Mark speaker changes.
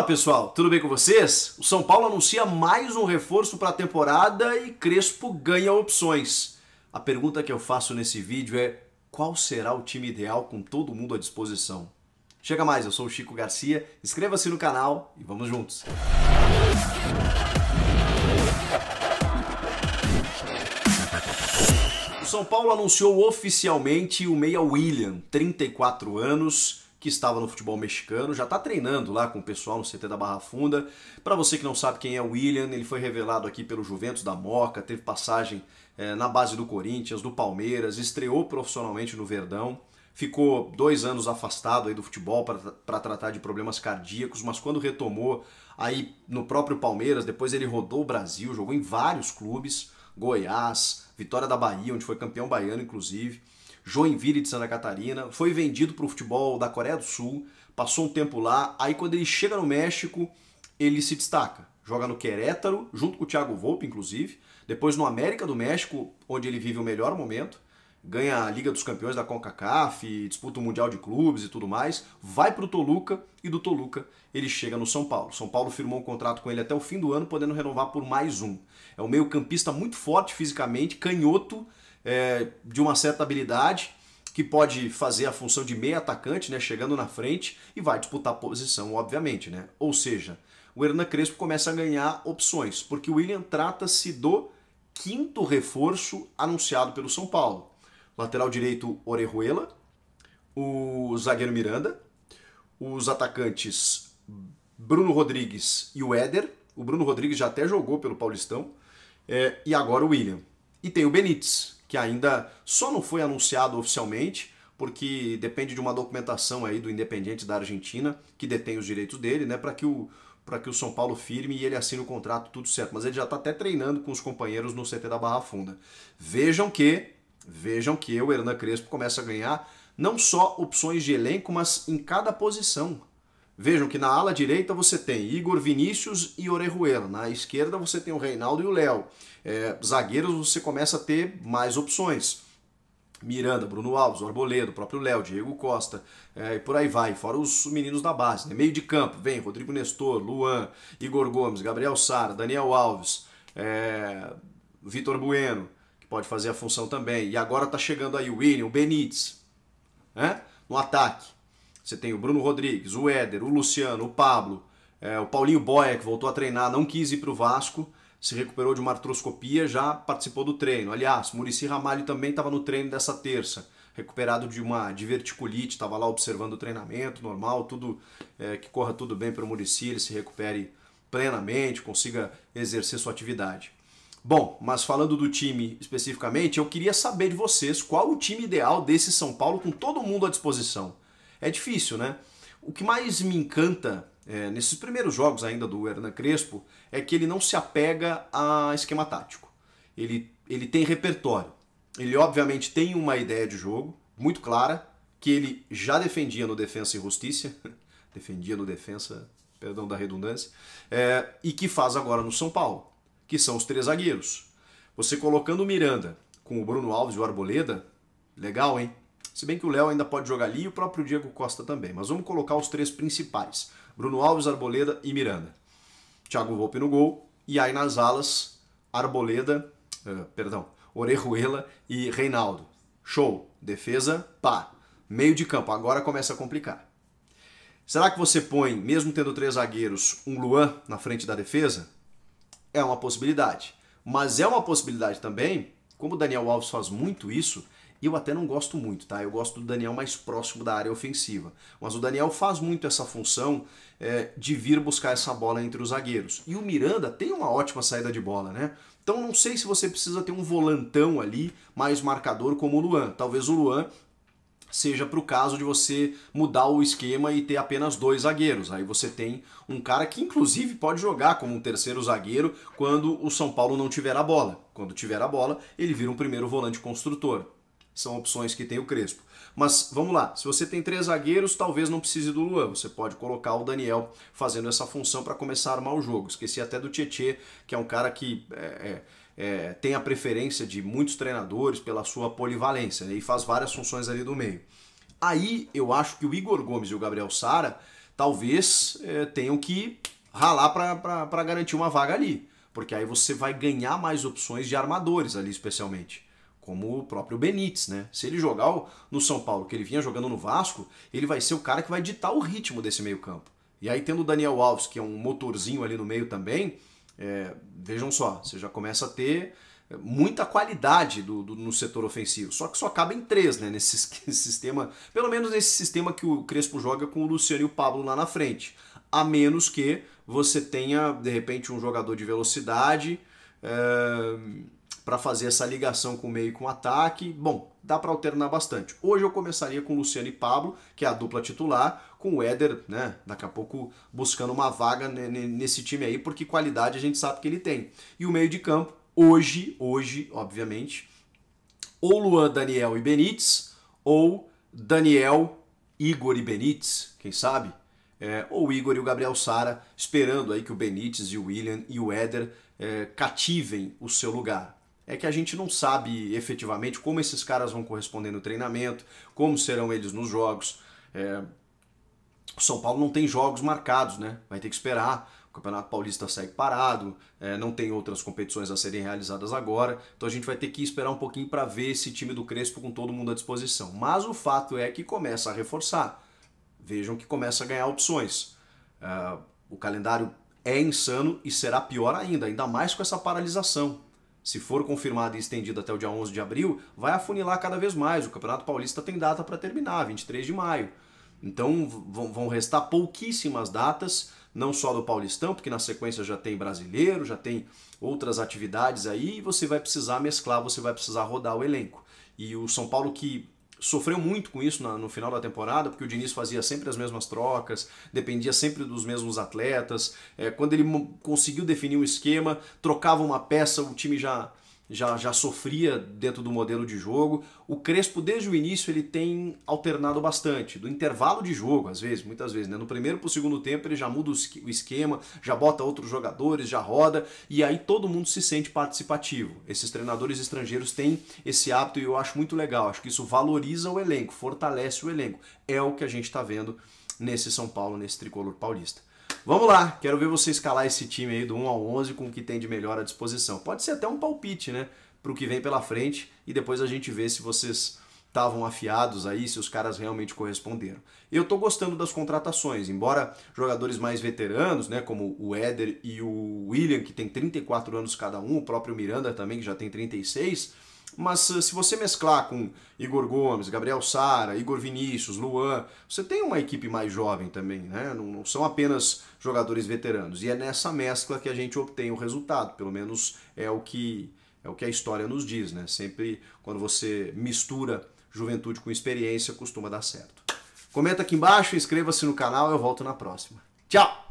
Speaker 1: Fala pessoal, tudo bem com vocês? O São Paulo anuncia mais um reforço para a temporada e Crespo ganha opções. A pergunta que eu faço nesse vídeo é: qual será o time ideal com todo mundo à disposição? Chega mais, eu sou o Chico Garcia, inscreva-se no canal e vamos juntos! O São Paulo anunciou oficialmente o meia William, 34 anos que estava no futebol mexicano, já está treinando lá com o pessoal no CT da Barra Funda. Para você que não sabe quem é o William, ele foi revelado aqui pelo Juventus da Moca, teve passagem é, na base do Corinthians, do Palmeiras, estreou profissionalmente no Verdão, ficou dois anos afastado aí do futebol para tratar de problemas cardíacos, mas quando retomou aí no próprio Palmeiras, depois ele rodou o Brasil, jogou em vários clubes, Goiás, Vitória da Bahia, onde foi campeão baiano inclusive. Joinville de Santa Catarina, foi vendido para o futebol da Coreia do Sul, passou um tempo lá, aí quando ele chega no México, ele se destaca. Joga no Querétaro, junto com o Thiago Volpe, inclusive, depois no América do México, onde ele vive o melhor momento, ganha a Liga dos Campeões da CONCACAF, disputa o Mundial de Clubes e tudo mais, vai para o Toluca e do Toluca ele chega no São Paulo. São Paulo firmou um contrato com ele até o fim do ano, podendo renovar por mais um. É um meio-campista muito forte fisicamente, canhoto, é, de uma certa habilidade, que pode fazer a função de meia atacante, né, chegando na frente e vai disputar posição, obviamente, né? Ou seja, o Hernan Crespo começa a ganhar opções, porque o William trata-se do quinto reforço anunciado pelo São Paulo. Lateral direito Orejuela, o zagueiro Miranda, os atacantes Bruno Rodrigues e o Éder. O Bruno Rodrigues já até jogou pelo Paulistão. É, e agora o William. E tem o Benítez, que ainda só não foi anunciado oficialmente, porque depende de uma documentação aí do Independente da Argentina, que detém os direitos dele, né, para que o para que o São Paulo firme e ele assine o contrato, tudo certo. Mas ele já está até treinando com os companheiros no CT da Barra Funda. Vejam que, vejam que o Hernan Crespo começa a ganhar não só opções de elenco, mas em cada posição. Vejam que na ala direita você tem Igor Vinícius e Orejuela. Na esquerda você tem o Reinaldo e o Léo. É, zagueiros você começa a ter mais opções. Miranda, Bruno Alves, Arboledo, próprio Léo, Diego Costa é, e por aí vai, fora os meninos da base. Né? Meio de campo, vem Rodrigo Nestor, Luan, Igor Gomes, Gabriel Sara, Daniel Alves, é, Vitor Bueno, que pode fazer a função também. E agora tá chegando aí o William, o Benítez, né? no ataque. Você tem o Bruno Rodrigues, o Éder, o Luciano, o Pablo, é, o Paulinho Boia, que voltou a treinar, não quis ir para o Vasco, se recuperou de uma artroscopia, já participou do treino. Aliás, Murici Ramalho também estava no treino dessa terça, recuperado de uma diverticulite, estava lá observando o treinamento normal, tudo é, que corra tudo bem para o Murici, ele se recupere plenamente, consiga exercer sua atividade. Bom, mas falando do time especificamente, eu queria saber de vocês qual o time ideal desse São Paulo com todo mundo à disposição é difícil, né? O que mais me encanta é, nesses primeiros jogos ainda do Hernan Crespo é que ele não se apega a esquema tático. Ele, ele tem repertório. Ele, obviamente, tem uma ideia de jogo muito clara, que ele já defendia no Defensa e Justiça, defendia no Defensa, perdão da redundância, é, e que faz agora no São Paulo, que são os três zagueiros. Você colocando o Miranda com o Bruno Alves e o Arboleda, legal, hein? Se bem que o Léo ainda pode jogar ali e o próprio Diego Costa também. Mas vamos colocar os três principais: Bruno Alves, Arboleda e Miranda. Thiago Volpe no gol. E aí nas alas, Arboleda, uh, perdão, Orejuela e Reinaldo. Show. Defesa, pá. Meio de campo. Agora começa a complicar. Será que você põe, mesmo tendo três zagueiros, um Luan na frente da defesa? É uma possibilidade. Mas é uma possibilidade também, como o Daniel Alves faz muito isso, e eu até não gosto muito, tá? Eu gosto do Daniel mais próximo da área ofensiva. Mas o Daniel faz muito essa função é, de vir buscar essa bola entre os zagueiros. E o Miranda tem uma ótima saída de bola, né? Então não sei se você precisa ter um volantão ali mais marcador como o Luan. Talvez o Luan seja para o caso de você mudar o esquema e ter apenas dois zagueiros. Aí você tem um cara que inclusive pode jogar como um terceiro zagueiro quando o São Paulo não tiver a bola. Quando tiver a bola, ele vira um primeiro volante construtor são opções que tem o Crespo. Mas vamos lá, se você tem três zagueiros, talvez não precise do Luan. Você pode colocar o Daniel fazendo essa função para começar a armar o jogo. Esqueci até do Tietê, que é um cara que é, é, é, tem a preferência de muitos treinadores pela sua polivalência né? e faz várias funções ali do meio. Aí eu acho que o Igor Gomes e o Gabriel Sara talvez é, tenham que ralar para garantir uma vaga ali. Porque aí você vai ganhar mais opções de armadores ali, especialmente como o próprio Benítez, né? Se ele jogar no São Paulo, que ele vinha jogando no Vasco, ele vai ser o cara que vai ditar o ritmo desse meio-campo. E aí, tendo o Daniel Alves, que é um motorzinho ali no meio também, é, vejam só, você já começa a ter é, muita qualidade do, do, no setor ofensivo. Só que só em três, né? Nesse, sistema, pelo menos nesse sistema que o Crespo joga com o Luciano e o Pablo lá na frente. A menos que você tenha, de repente, um jogador de velocidade. É para fazer essa ligação com o meio e com o ataque. Bom, dá para alternar bastante. Hoje eu começaria com Luciano e Pablo, que é a dupla titular, com o Éder, né, daqui a pouco buscando uma vaga nesse time aí, porque qualidade a gente sabe que ele tem. E o meio de campo, hoje, hoje, obviamente, ou Luan, Daniel e Benítez, ou Daniel, Igor e Benítez, quem sabe? É, ou o Igor e o Gabriel Sara, esperando aí que o Benítez e o William e o Éder é, cativem o seu lugar é que a gente não sabe efetivamente como esses caras vão corresponder no treinamento, como serão eles nos jogos. É... O São Paulo não tem jogos marcados, né? Vai ter que esperar. O Campeonato Paulista segue parado, é, não tem outras competições a serem realizadas agora, então a gente vai ter que esperar um pouquinho para ver esse time do Crespo com todo mundo à disposição. Mas o fato é que começa a reforçar. Vejam que começa a ganhar opções. Uh, o calendário é insano e será pior ainda, ainda mais com essa paralisação se for confirmado e estendido até o dia 11 de abril, vai afunilar cada vez mais. O Campeonato Paulista tem data para terminar, 23 de maio. Então vão restar pouquíssimas datas, não só do Paulistão, porque na sequência já tem brasileiro, já tem outras atividades aí, e você vai precisar mesclar, você vai precisar rodar o elenco. E o São Paulo que sofreu muito com isso na, no final da temporada, porque o Diniz fazia sempre as mesmas trocas, dependia sempre dos mesmos atletas. É, quando ele conseguiu definir um esquema, trocava uma peça, o time já já, já sofria dentro do modelo de jogo. O Crespo, desde o início, ele tem alternado bastante, do intervalo de jogo, às vezes, muitas vezes, né? No primeiro para o segundo tempo, ele já muda o esquema, já bota outros jogadores, já roda, e aí todo mundo se sente participativo. Esses treinadores estrangeiros têm esse hábito e eu acho muito legal, acho que isso valoriza o elenco, fortalece o elenco. É o que a gente está vendo nesse São Paulo, nesse tricolor paulista. Vamos lá, quero ver você escalar esse time aí do 1 ao 11 com o que tem de melhor à disposição. Pode ser até um palpite, né, para o que vem pela frente e depois a gente vê se vocês estavam afiados aí, se os caras realmente corresponderam. Eu tô gostando das contratações, embora jogadores mais veteranos, né, como o Éder e o William, que tem 34 anos cada um, o próprio Miranda também, que já tem 36, mas eh, se você mesclar com Igor Gomes, Gabriel Sara, Igor Vinícius, Luan, você tem uma equipe mais jovem também, né? Não, não, são apenas jogadores veteranos. E é nessa mescla que a gente obtém o resultado, pelo menos é o que é o que a história nos diz, né? Sempre quando você mistura juventude com experiência, costuma dar certo. Comenta aqui embaixo, inscreva-se no canal, eu volto na próxima. Tchau.